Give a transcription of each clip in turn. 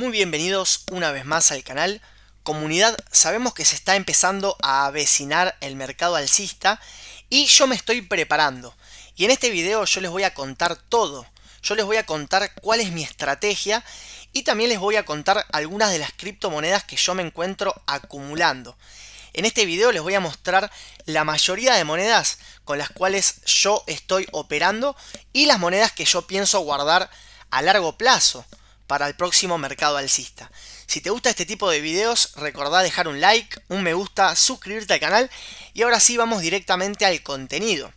Muy bienvenidos una vez más al canal. Comunidad, sabemos que se está empezando a avecinar el mercado alcista y yo me estoy preparando. Y en este video yo les voy a contar todo. Yo les voy a contar cuál es mi estrategia y también les voy a contar algunas de las criptomonedas que yo me encuentro acumulando. En este video les voy a mostrar la mayoría de monedas con las cuales yo estoy operando y las monedas que yo pienso guardar a largo plazo para el próximo mercado alcista. Si te gusta este tipo de videos, recordá dejar un like, un me gusta, suscribirte al canal y ahora sí vamos directamente al contenido.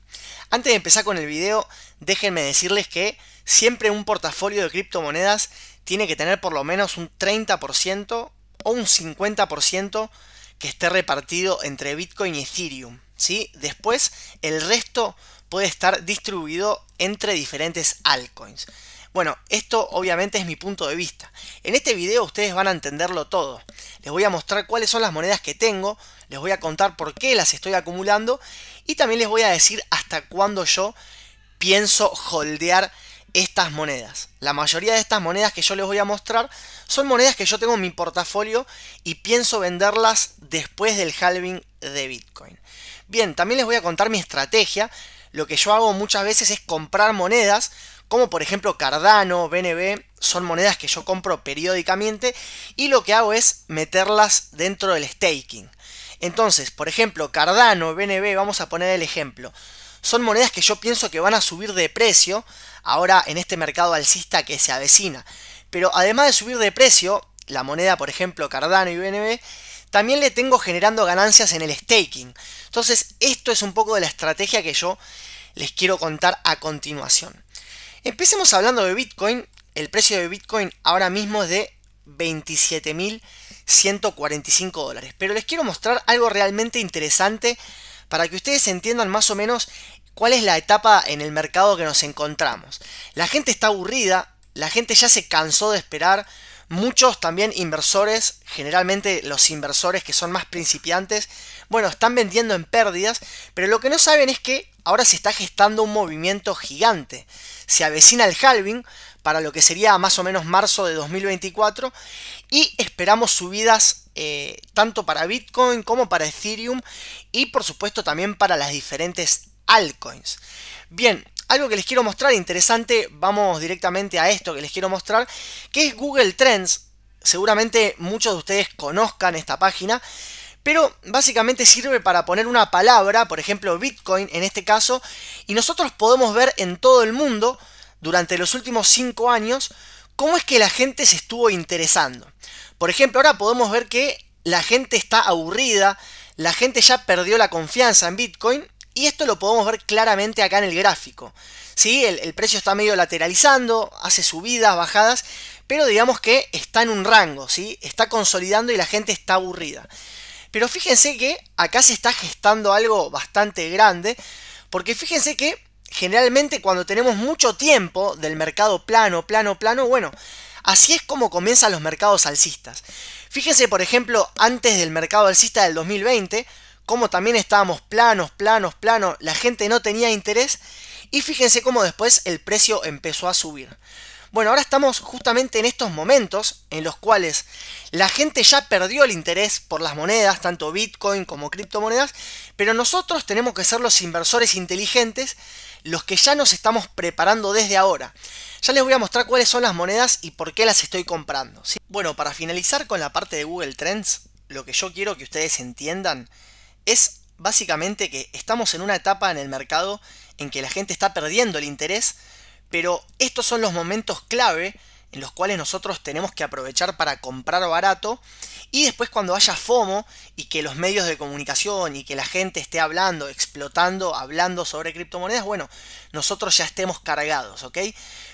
Antes de empezar con el video, déjenme decirles que siempre un portafolio de criptomonedas tiene que tener por lo menos un 30% o un 50% que esté repartido entre Bitcoin y Ethereum. ¿sí? Después, el resto puede estar distribuido entre diferentes altcoins. Bueno, esto obviamente es mi punto de vista. En este video ustedes van a entenderlo todo. Les voy a mostrar cuáles son las monedas que tengo, les voy a contar por qué las estoy acumulando y también les voy a decir hasta cuándo yo pienso holdear estas monedas. La mayoría de estas monedas que yo les voy a mostrar son monedas que yo tengo en mi portafolio y pienso venderlas después del halving de Bitcoin. Bien, también les voy a contar mi estrategia lo que yo hago muchas veces es comprar monedas, como por ejemplo Cardano, BNB, son monedas que yo compro periódicamente y lo que hago es meterlas dentro del staking. Entonces, por ejemplo, Cardano, BNB, vamos a poner el ejemplo. Son monedas que yo pienso que van a subir de precio ahora en este mercado alcista que se avecina. Pero además de subir de precio, la moneda, por ejemplo, Cardano y BNB, también le tengo generando ganancias en el staking. Entonces, esto es un poco de la estrategia que yo les quiero contar a continuación. Empecemos hablando de Bitcoin. El precio de Bitcoin ahora mismo es de 27.145 dólares. Pero les quiero mostrar algo realmente interesante para que ustedes entiendan más o menos cuál es la etapa en el mercado que nos encontramos. La gente está aburrida, la gente ya se cansó de esperar, Muchos también inversores, generalmente los inversores que son más principiantes, bueno, están vendiendo en pérdidas, pero lo que no saben es que ahora se está gestando un movimiento gigante. Se avecina el halving para lo que sería más o menos marzo de 2024 y esperamos subidas eh, tanto para Bitcoin como para Ethereum y por supuesto también para las diferentes altcoins. Bien, algo que les quiero mostrar interesante, vamos directamente a esto que les quiero mostrar, que es Google Trends. Seguramente muchos de ustedes conozcan esta página, pero básicamente sirve para poner una palabra, por ejemplo Bitcoin en este caso, y nosotros podemos ver en todo el mundo durante los últimos 5 años cómo es que la gente se estuvo interesando. Por ejemplo, ahora podemos ver que la gente está aburrida, la gente ya perdió la confianza en Bitcoin y esto lo podemos ver claramente acá en el gráfico. ¿sí? El, precio está medio lateralizando, hace subidas, bajadas, pero digamos que está en un rango, ¿sí? está consolidando y la gente está aburrida. Pero fíjense que acá se está gestando algo bastante grande, porque fíjense que generalmente cuando tenemos mucho tiempo del mercado plano, plano, plano, bueno, así es como comienzan los mercados alcistas. Fíjense, por ejemplo, antes del mercado alcista del 2020, como también estábamos planos, planos, planos, la gente no tenía interés y fíjense cómo después el precio empezó a subir. Bueno, ahora estamos justamente en estos momentos en los cuales la gente ya perdió el interés por las monedas, tanto Bitcoin como criptomonedas, pero nosotros tenemos que ser los inversores inteligentes, los que ya nos estamos preparando desde ahora. Ya les voy a mostrar cuáles son las monedas y por qué las estoy comprando. ¿sí? Bueno, para finalizar con la parte de Google Trends, lo que yo quiero que ustedes entiendan es básicamente que estamos en una etapa en el mercado en que la gente está perdiendo el interés, pero estos son los momentos clave en los cuales nosotros tenemos que aprovechar para comprar barato y después cuando haya FOMO y que los medios de comunicación y que la gente esté hablando, explotando, hablando sobre criptomonedas, bueno, nosotros ya estemos cargados, ¿ok?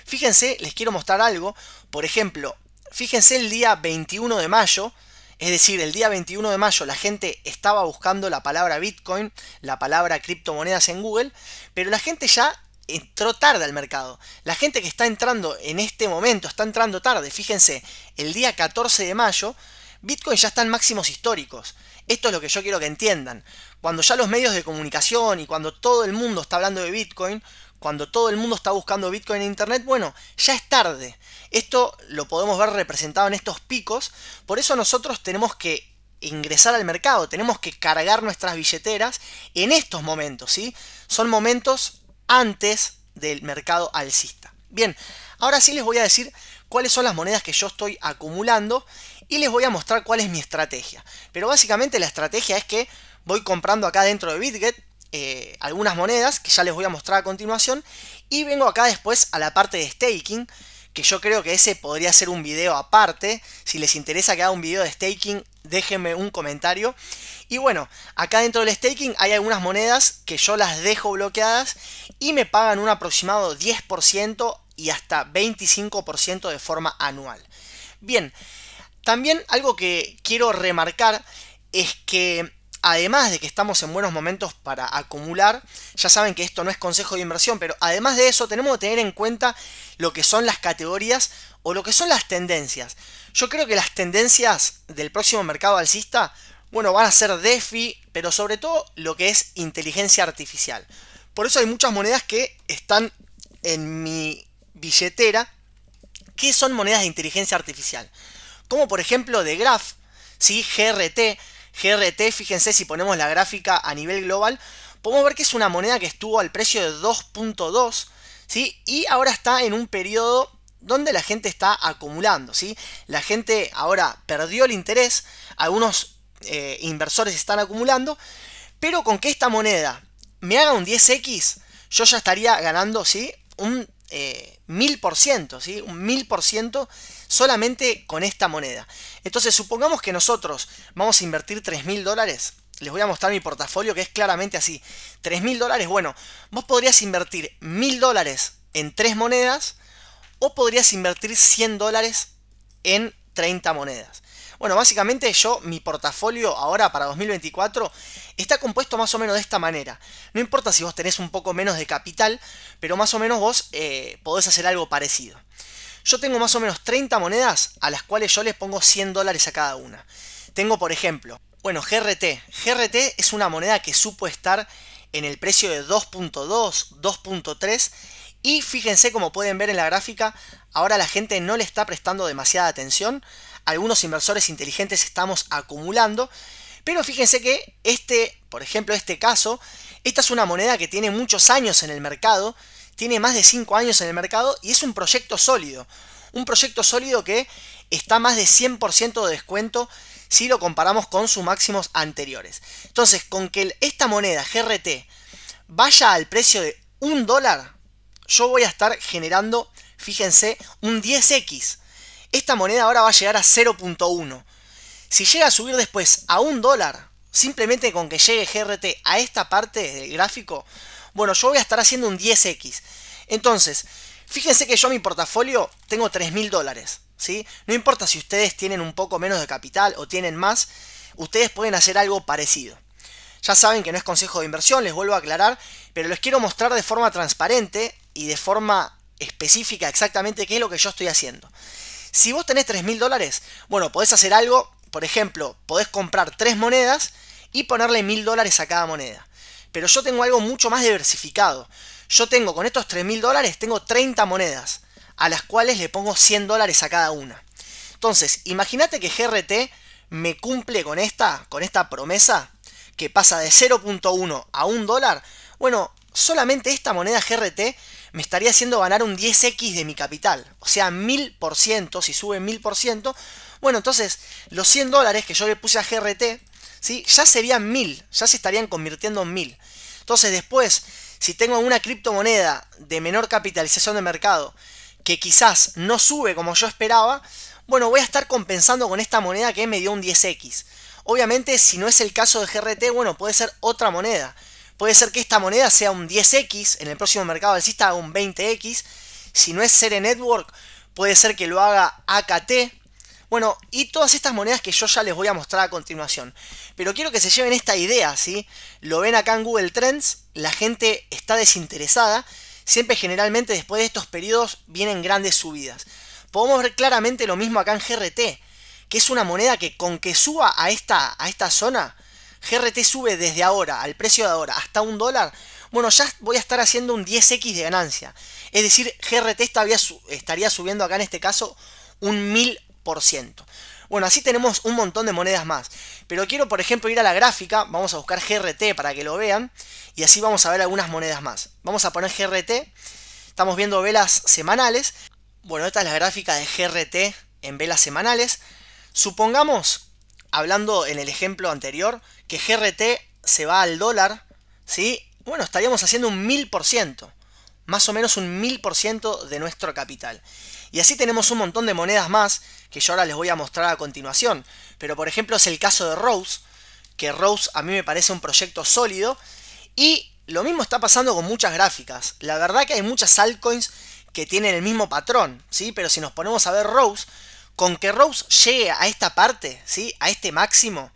Fíjense, les quiero mostrar algo, por ejemplo, fíjense el día 21 de mayo, es decir, el día 21 de mayo la gente estaba buscando la palabra Bitcoin, la palabra criptomonedas en Google, pero la gente ya entró tarde al mercado. La gente que está entrando en este momento está entrando tarde. Fíjense, el día 14 de mayo, Bitcoin ya está en máximos históricos. Esto es lo que yo quiero que entiendan. Cuando ya los medios de comunicación y cuando todo el mundo está hablando de Bitcoin, cuando todo el mundo está buscando Bitcoin en Internet, bueno, ya es tarde. Esto lo podemos ver representado en estos picos, por eso nosotros tenemos que ingresar al mercado, tenemos que cargar nuestras billeteras en estos momentos, ¿sí? Son momentos antes del mercado alcista. Bien, ahora sí les voy a decir cuáles son las monedas que yo estoy acumulando y les voy a mostrar cuál es mi estrategia. Pero básicamente la estrategia es que voy comprando acá dentro de BitGet eh, algunas monedas que ya les voy a mostrar a continuación y vengo acá después a la parte de staking que yo creo que ese podría ser un video aparte. Si les interesa que haga un video de staking, déjenme un comentario. Y bueno, acá dentro del staking hay algunas monedas que yo las dejo bloqueadas y me pagan un aproximado 10% y hasta 25% de forma anual. Bien, también algo que quiero remarcar es que además de que estamos en buenos momentos para acumular, ya saben que esto no es consejo de inversión, pero además de eso tenemos que tener en cuenta lo que son las categorías o lo que son las tendencias. Yo creo que las tendencias del próximo mercado alcista, bueno, van a ser DeFi, pero sobre todo lo que es inteligencia artificial. Por eso hay muchas monedas que están en mi billetera, que son monedas de inteligencia artificial. Como por ejemplo de Graph, ¿sí? GRT, GRT, fíjense si ponemos la gráfica a nivel global, podemos ver que es una moneda que estuvo al precio de 2.2, ¿sí? Y ahora está en un periodo donde la gente está acumulando, ¿sí? La gente ahora perdió el interés, algunos eh, inversores están acumulando, pero con que esta moneda me haga un 10x, yo ya estaría ganando, ¿sí? Un eh, mil por ¿sí? Un mil solamente con esta moneda. Entonces, supongamos que nosotros vamos a invertir 3.000 mil dólares. Les voy a mostrar mi portafolio que es claramente así. 3.000 mil dólares, bueno, vos podrías invertir mil dólares en 3 monedas o podrías invertir 100 dólares en 30 monedas. Bueno, básicamente yo, mi portafolio ahora para 2024 está compuesto más o menos de esta manera. No importa si vos tenés un poco menos de capital, pero más o menos vos eh, podés hacer algo parecido. Yo tengo más o menos 30 monedas a las cuales yo les pongo 100 dólares a cada una. Tengo, por ejemplo, bueno, GRT. GRT es una moneda que supo estar en el precio de 2.2, 2.3 y fíjense como pueden ver en la gráfica, ahora la gente no le está prestando demasiada atención. Algunos inversores inteligentes estamos acumulando. Pero fíjense que este, por ejemplo, este caso, esta es una moneda que tiene muchos años en el mercado tiene más de 5 años en el mercado y es un proyecto sólido. Un proyecto sólido que está más de 100% de descuento si lo comparamos con sus máximos anteriores. Entonces, con que esta moneda GRT vaya al precio de un dólar, yo voy a estar generando, fíjense, un 10x. Esta moneda ahora va a llegar a 0.1. Si llega a subir después a un dólar, simplemente con que llegue GRT a esta parte del gráfico, bueno, yo voy a estar haciendo un 10X. Entonces, fíjense que yo en mi portafolio tengo 3.000 dólares. ¿sí? No importa si ustedes tienen un poco menos de capital o tienen más, ustedes pueden hacer algo parecido. Ya saben que no es consejo de inversión, les vuelvo a aclarar, pero les quiero mostrar de forma transparente y de forma específica exactamente qué es lo que yo estoy haciendo. Si vos tenés 3.000 dólares, bueno, podés hacer algo, por ejemplo, podés comprar 3 monedas y ponerle 1.000 dólares a cada moneda. Pero yo tengo algo mucho más diversificado. Yo tengo con estos 3.000 dólares, tengo 30 monedas, a las cuales le pongo 100 dólares a cada una. Entonces, imagínate que GRT me cumple con esta, con esta promesa, que pasa de 0.1 a 1 dólar. Bueno, solamente esta moneda GRT me estaría haciendo ganar un 10x de mi capital. O sea, 1000%, si sube 1000%. Bueno, entonces los 100 dólares que yo le puse a GRT ¿sí? ya serían mil, ya se estarían convirtiendo en mil. Entonces después, si tengo una criptomoneda de menor capitalización de mercado, que quizás no sube como yo esperaba, bueno, voy a estar compensando con esta moneda que me dio un 10x. Obviamente, si no es el caso de GRT, bueno, puede ser otra moneda. Puede ser que esta moneda sea un 10x, en el próximo mercado alcista un 20x. Si no es Sere Network, puede ser que lo haga AKT, bueno, y todas estas monedas que yo ya les voy a mostrar a continuación. Pero quiero que se lleven esta idea, ¿sí? Lo ven acá en Google Trends, la gente está desinteresada. Siempre generalmente después de estos periodos vienen grandes subidas. Podemos ver claramente lo mismo acá en GRT, que es una moneda que con que suba a esta, a esta zona, GRT sube desde ahora, al precio de ahora, hasta un dólar, bueno, ya voy a estar haciendo un 10x de ganancia. Es decir, GRT estaría, estaría subiendo acá en este caso un 1000 bueno, así tenemos un montón de monedas más. Pero quiero, por ejemplo, ir a la gráfica. Vamos a buscar GRT para que lo vean. Y así vamos a ver algunas monedas más. Vamos a poner GRT. Estamos viendo velas semanales. Bueno, esta es la gráfica de GRT en velas semanales. Supongamos, hablando en el ejemplo anterior, que GRT se va al dólar. ¿Sí? Bueno, estaríamos haciendo un 1000%. Más o menos un 1000% de nuestro capital. Y así tenemos un montón de monedas más que yo ahora les voy a mostrar a continuación. Pero por ejemplo es el caso de Rose, que Rose a mí me parece un proyecto sólido. Y lo mismo está pasando con muchas gráficas. La verdad que hay muchas altcoins que tienen el mismo patrón, ¿sí? Pero si nos ponemos a ver Rose, con que Rose llegue a esta parte, ¿sí? A este máximo.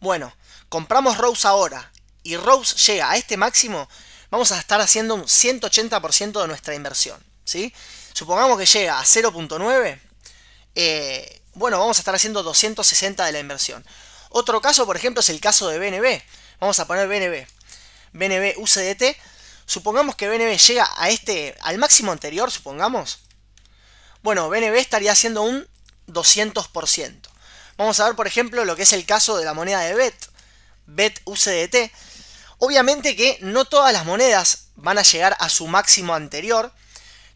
Bueno, compramos Rose ahora y Rose llega a este máximo, vamos a estar haciendo un 180% de nuestra inversión, ¿sí? supongamos que llega a 0.9, eh, bueno, vamos a estar haciendo 260 de la inversión. Otro caso, por ejemplo, es el caso de BNB. Vamos a poner BNB. BNB UCDT. Supongamos que BNB llega a este, al máximo anterior, supongamos. Bueno, BNB estaría haciendo un 200%. Vamos a ver, por ejemplo, lo que es el caso de la moneda de BET. BET UCDT. Obviamente que no todas las monedas van a llegar a su máximo anterior.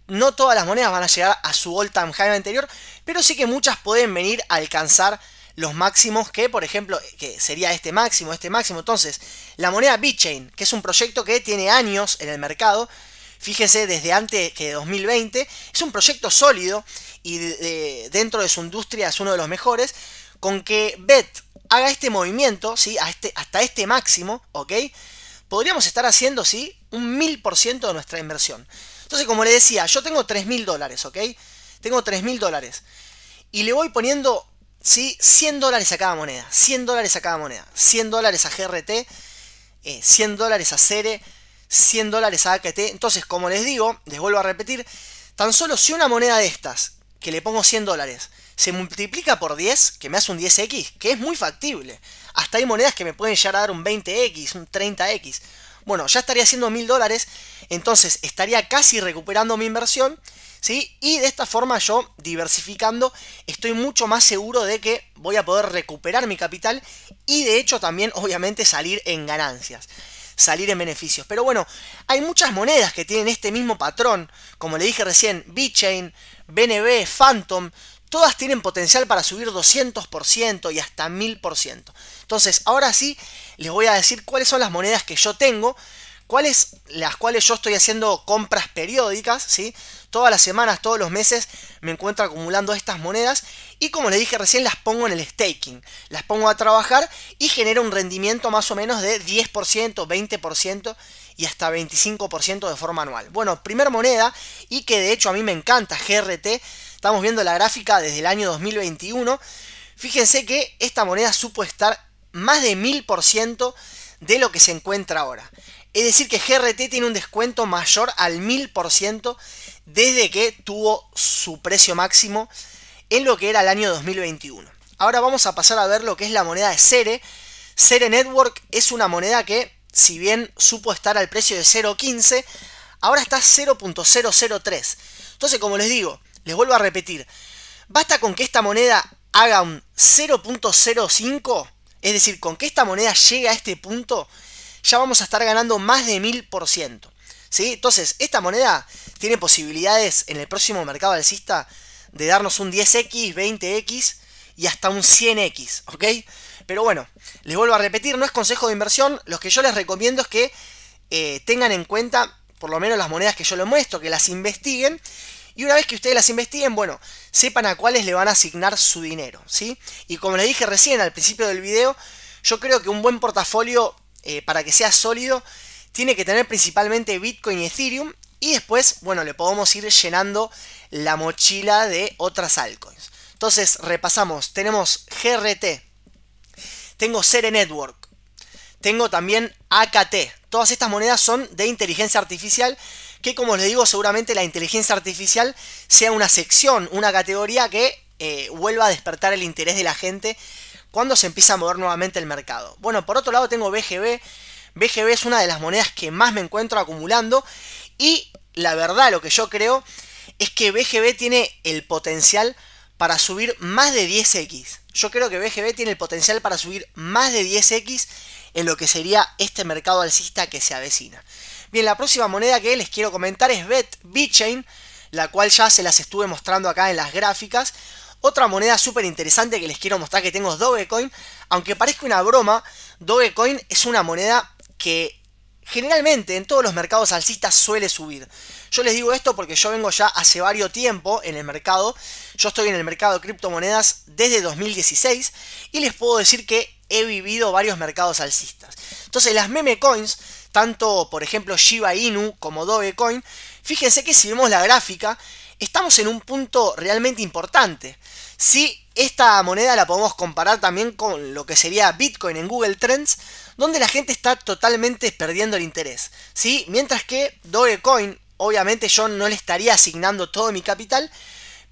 No todas las monedas van a llegar a su all time high anterior, pero sí que muchas pueden venir a alcanzar los máximos que, por ejemplo, que sería este máximo, este máximo. Entonces, la moneda BitChain, que es un proyecto que tiene años en el mercado, fíjense desde antes que 2020, es un proyecto sólido y dentro de su industria es uno de los mejores, con que BET haga este movimiento, ¿sí? Este, hasta este máximo, ¿ok? Podríamos estar haciendo, ¿sí? Un 1000% de nuestra inversión. Entonces, como le decía, yo tengo 3.000 dólares, ¿ok? Tengo 3.000 dólares. Y le voy poniendo, ¿sí? 100 dólares a cada moneda. 100 dólares a cada moneda. 100 dólares a GRT. 100 eh, dólares a Cere. 100 dólares a AKT. Entonces, como les digo, les vuelvo a repetir, tan solo si una moneda de estas, que le pongo 100 dólares, se multiplica por 10, que me hace un 10x, que es muy factible. Hasta hay monedas que me pueden llegar a dar un 20x, un 30x. Bueno, ya estaría haciendo 1000 dólares entonces estaría casi recuperando mi inversión, ¿sí? Y de esta forma yo, diversificando, estoy mucho más seguro de que voy a poder recuperar mi capital y de hecho también, obviamente, salir en ganancias salir en beneficios. Pero bueno, hay muchas monedas que tienen este mismo patrón. Como le dije recién, BitChain, BNB, Phantom, todas tienen potencial para subir 200% y hasta 1000%. Entonces, ahora sí, les voy a decir cuáles son las monedas que yo tengo cuáles, las cuales yo estoy haciendo compras periódicas, ¿sí? Todas las semanas, todos los meses me encuentro acumulando estas monedas y como le dije recién las pongo en el staking, las pongo a trabajar y genera un rendimiento más o menos de 10%, 20% y hasta 25% de forma anual. Bueno, primer moneda y que de hecho a mí me encanta, GRT, estamos viendo la gráfica desde el año 2021, fíjense que esta moneda supo estar más de 1000% de lo que se encuentra ahora. Es decir, que GRT tiene un descuento mayor al 1000% desde que tuvo su precio máximo en lo que era el año 2021. Ahora vamos a pasar a ver lo que es la moneda de Cere. Cere Network es una moneda que, si bien supo estar al precio de 0.15, ahora está 0.003. Entonces, como les digo, les vuelvo a repetir, basta con que esta moneda haga un 0.05, es decir, con que esta moneda llegue a este punto ya vamos a estar ganando más de 1000%. ¿sí? Entonces, esta moneda tiene posibilidades en el próximo mercado alcista de darnos un 10x, 20x y hasta un 100x, ¿ok? Pero bueno, les vuelvo a repetir, no es consejo de inversión, lo que yo les recomiendo es que eh, tengan en cuenta por lo menos las monedas que yo les muestro, que las investiguen y una vez que ustedes las investiguen, bueno, sepan a cuáles le van a asignar su dinero, ¿sí? Y como les dije recién al principio del video, yo creo que un buen portafolio eh, para que sea sólido, tiene que tener principalmente Bitcoin y Ethereum. Y después, bueno, le podemos ir llenando la mochila de otras altcoins. Entonces, repasamos. Tenemos GRT. Tengo Sere Network. Tengo también AKT. Todas estas monedas son de inteligencia artificial. Que como les digo, seguramente la inteligencia artificial sea una sección, una categoría que eh, vuelva a despertar el interés de la gente cuando se empieza a mover nuevamente el mercado. Bueno, por otro lado tengo BGB. BGB es una de las monedas que más me encuentro acumulando y la verdad lo que yo creo es que BGB tiene el potencial para subir más de 10x. Yo creo que BGB tiene el potencial para subir más de 10x en lo que sería este mercado alcista que se avecina. Bien, la próxima moneda que les quiero comentar es BET, BitChain, la cual ya se las estuve mostrando acá en las gráficas. Otra moneda súper interesante que les quiero mostrar que tengo es Dogecoin. Aunque parezca una broma, Dogecoin es una moneda que generalmente en todos los mercados alcistas suele subir. Yo les digo esto porque yo vengo ya hace varios tiempo en el mercado. Yo estoy en el mercado de criptomonedas desde 2016 y les puedo decir que he vivido varios mercados alcistas. Entonces las meme coins, tanto por ejemplo Shiba Inu como Dogecoin, fíjense que si vemos la gráfica, estamos en un punto realmente importante. Si esta moneda la podemos comparar también con lo que sería Bitcoin en Google Trends, donde la gente está totalmente perdiendo el interés. ¿sí? Mientras que Dogecoin, obviamente yo no le estaría asignando todo mi capital,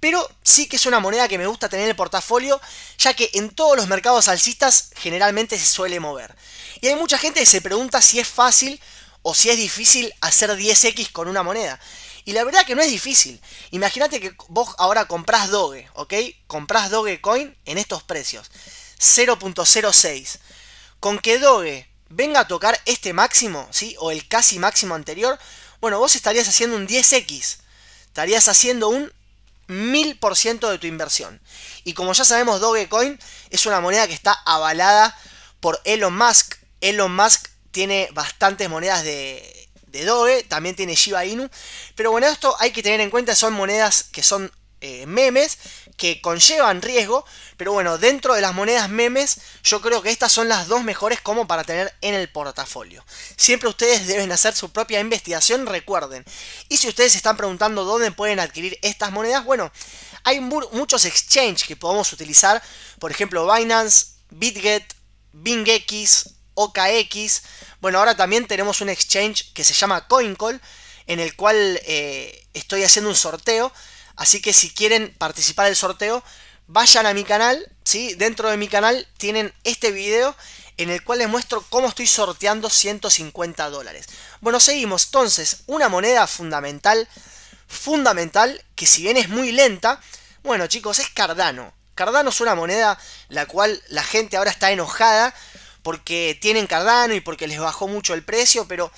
pero sí que es una moneda que me gusta tener en el portafolio, ya que en todos los mercados alcistas generalmente se suele mover. Y hay mucha gente que se pregunta si es fácil o si es difícil hacer 10x con una moneda. Y la verdad que no es difícil. Imagínate que vos ahora comprás Doge, ¿ok? Comprás Dogecoin en estos precios. 0.06. Con que Doge venga a tocar este máximo, ¿sí? O el casi máximo anterior, bueno, vos estarías haciendo un 10x. Estarías haciendo un 1000% de tu inversión. Y como ya sabemos, Dogecoin es una moneda que está avalada por Elon Musk. Elon Musk tiene bastantes monedas de de Doge, también tiene Shiba Inu. Pero bueno, esto hay que tener en cuenta, son monedas que son eh, memes, que conllevan riesgo, pero bueno, dentro de las monedas memes, yo creo que estas son las dos mejores como para tener en el portafolio. Siempre ustedes deben hacer su propia investigación, recuerden. Y si ustedes se están preguntando dónde pueden adquirir estas monedas, bueno, hay muchos exchanges que podemos utilizar, por ejemplo, Binance, BitGet, BingX, OKX. Bueno, ahora también tenemos un exchange que se llama CoinCall, en el cual eh, estoy haciendo un sorteo. Así que si quieren participar del sorteo, vayan a mi canal, ¿sí? Dentro de mi canal tienen este video en el cual les muestro cómo estoy sorteando 150 dólares. Bueno, seguimos. Entonces, una moneda fundamental, fundamental, que si bien es muy lenta, bueno chicos, es Cardano. Cardano es una moneda la cual la gente ahora está enojada porque tienen Cardano y porque les bajó mucho el precio, pero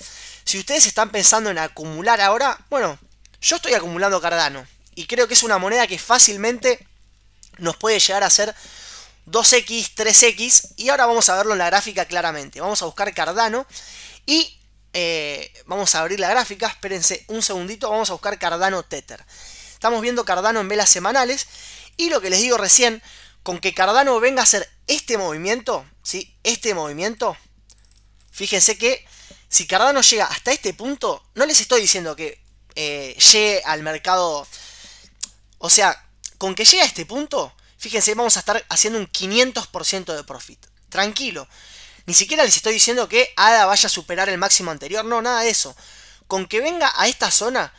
si ustedes están pensando en acumular ahora, bueno, yo estoy acumulando Cardano y creo que es una moneda que fácilmente nos puede llegar a ser 2x, 3x y ahora vamos a verlo en la gráfica claramente. Vamos a buscar Cardano y eh, vamos a abrir la gráfica, espérense un segundito, vamos a buscar Cardano Tether. Estamos viendo Cardano en velas semanales y lo que les digo recién, con que Cardano venga a ser este movimiento, ¿sí? Este movimiento, fíjense que si Cardano llega hasta este punto, no les estoy diciendo que eh, llegue al mercado, o sea, con que llegue a este punto, fíjense, vamos a estar haciendo un 500% de profit. Tranquilo. Ni siquiera les estoy diciendo que ADA vaya a superar el máximo anterior. No, nada de eso. Con que venga a esta zona,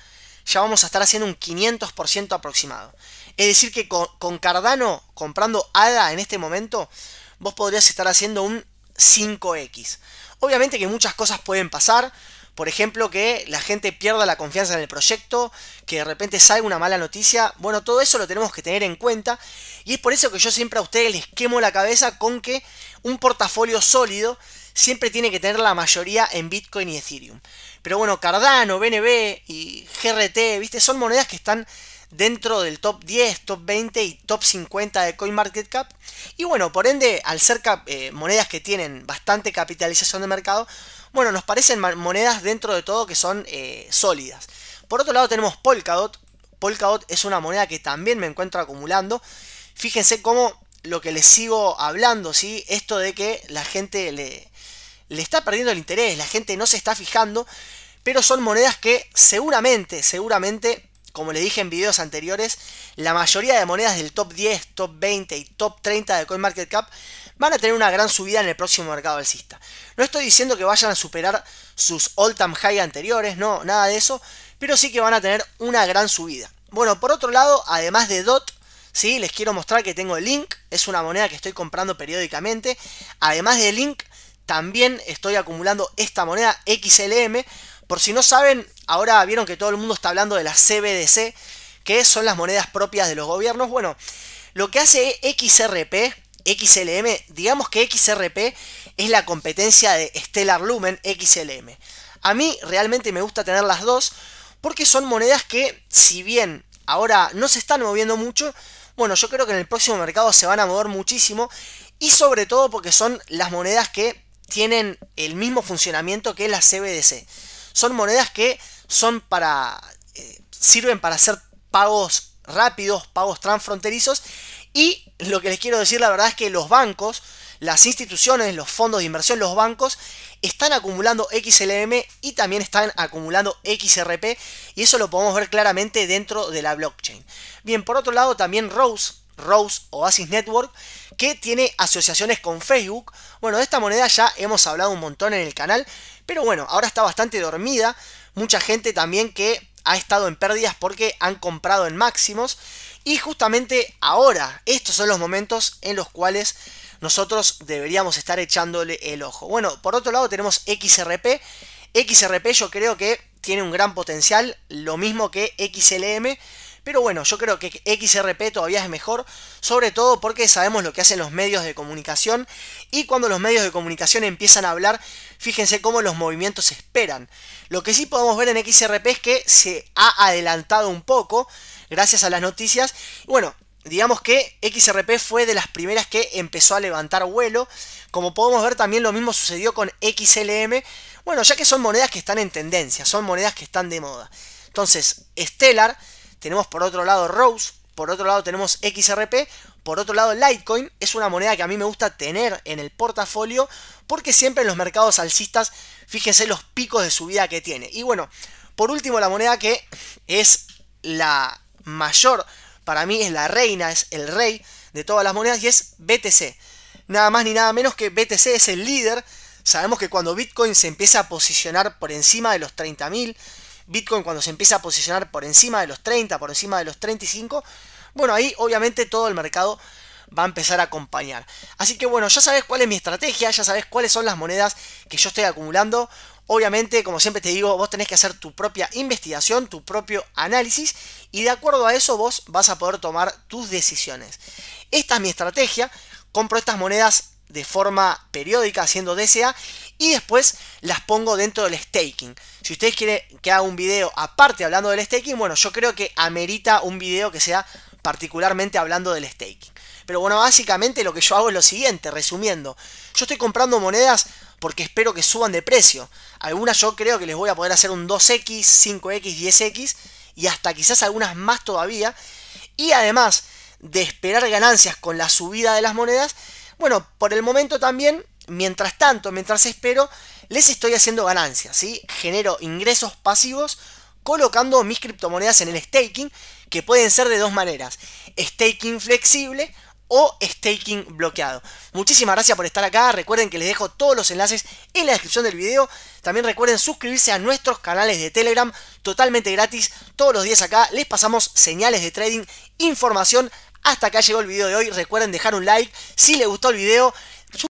ya vamos a estar haciendo un 500% aproximado. Es decir que con, Cardano, comprando ADA en este momento, vos podrías estar haciendo un 5X. Obviamente que muchas cosas pueden pasar. Por ejemplo, que la gente pierda la confianza en el proyecto, que de repente salga una mala noticia. Bueno, todo eso lo tenemos que tener en cuenta. Y es por eso que yo siempre a ustedes les quemo la cabeza con que un portafolio sólido siempre tiene que tener la mayoría en Bitcoin y Ethereum. Pero bueno, Cardano, BNB y GRT, ¿viste? Son monedas que están dentro del top 10, top 20 y top 50 de CoinMarketCap. Y bueno, por ende, al ser eh, monedas que tienen bastante capitalización de mercado, bueno, nos parecen monedas dentro de todo que son eh, sólidas. Por otro lado tenemos Polkadot. Polkadot es una moneda que también me encuentro acumulando. Fíjense cómo lo que les sigo hablando, ¿sí? Esto de que la gente le, le está perdiendo el interés, la gente no se está fijando, pero son monedas que seguramente, seguramente, como le dije en videos anteriores, la mayoría de monedas del top 10, top 20 y top 30 de CoinMarketCap van a tener una gran subida en el próximo mercado alcista. No estoy diciendo que vayan a superar sus all-time high anteriores, no, nada de eso, pero sí que van a tener una gran subida. Bueno, por otro lado, además de DOT, les quiero mostrar que tengo el Link, es una moneda que estoy comprando periódicamente. Además de Link, también estoy acumulando esta moneda XLM. Por si no saben, ahora vieron que todo el mundo está hablando de la CBDC, que son las monedas propias de los gobiernos. Bueno, lo que hace XRP, XLM, digamos que XRP es la competencia de Stellar Lumen XLM. A mí realmente me gusta tener las dos porque son monedas que, si bien ahora no se están moviendo mucho, bueno, yo creo que en el próximo mercado se van a mover muchísimo y sobre todo porque son las monedas que tienen el mismo funcionamiento que la CBDC. Son monedas que son para eh, sirven para hacer pagos rápidos, pagos transfronterizos y lo que les quiero decir la verdad es que los bancos, las instituciones, los fondos de inversión, los bancos están acumulando XLM y también están acumulando XRP y eso lo podemos ver claramente dentro de la blockchain. Bien, por otro lado también Rose, Rose Oasis Network, que tiene asociaciones con Facebook. Bueno, de esta moneda ya hemos hablado un montón en el canal, pero bueno, ahora está bastante dormida. Mucha gente también que ha estado en pérdidas porque han comprado en máximos. Y justamente ahora, estos son los momentos en los cuales nosotros deberíamos estar echándole el ojo. Bueno, por otro lado tenemos XRP. XRP yo creo que tiene un gran potencial, lo mismo que XLM. Pero bueno, yo creo que XRP todavía es mejor, sobre todo porque sabemos lo que hacen los medios de comunicación y cuando los medios de comunicación empiezan a hablar, fíjense cómo los movimientos esperan. Lo que sí podemos ver en XRP es que se ha adelantado un poco gracias a las noticias. Bueno, digamos que XRP fue de las primeras que empezó a levantar vuelo. Como podemos ver también lo mismo sucedió con XLM. Bueno, ya que son monedas que están en tendencia, son monedas que están de moda. Entonces, Stellar, tenemos por otro lado Rose, por otro lado tenemos XRP, por otro lado Litecoin es una moneda que a mí me gusta tener en el portafolio porque siempre en los mercados alcistas, fíjense los picos de subida que tiene. Y bueno, por último la moneda que es la mayor para mí es la reina, es el rey de todas las monedas y es BTC. Nada más ni nada menos que BTC es el líder. Sabemos que cuando Bitcoin se empieza a posicionar por encima de los 30.000, Bitcoin cuando se empieza a posicionar por encima de los 30, por encima de los 35, bueno, ahí obviamente todo el mercado va a empezar a acompañar. Así que bueno, ya sabes cuál es mi estrategia, ya sabes cuáles son las monedas que yo estoy acumulando. Obviamente, como siempre te digo, vos tenés que hacer tu propia investigación, tu propio análisis y de acuerdo a eso vos vas a poder tomar tus decisiones. Esta es mi estrategia, compro estas monedas de forma periódica haciendo DCA y después las pongo dentro del staking. Si ustedes quieren que haga un video aparte hablando del staking, bueno, yo creo que amerita un video que sea particularmente hablando del staking. Pero bueno, básicamente lo que yo hago es lo siguiente, resumiendo. Yo estoy comprando monedas porque espero que suban de precio. Algunas yo creo que les voy a poder hacer un 2X, 5X, 10X y hasta quizás algunas más todavía. Y además de esperar ganancias con la subida de las monedas, bueno, por el momento también, mientras tanto, mientras espero, les estoy haciendo ganancias, ¿sí? Genero ingresos pasivos colocando mis criptomonedas en el staking, que pueden ser de dos maneras. Staking flexible o staking bloqueado. Muchísimas gracias por estar acá. Recuerden que les dejo todos los enlaces en la descripción del video. También recuerden suscribirse a nuestros canales de Telegram totalmente gratis. Todos los días acá les pasamos señales de trading, información. Hasta acá llegó el video de hoy. Recuerden dejar un like si les gustó el video.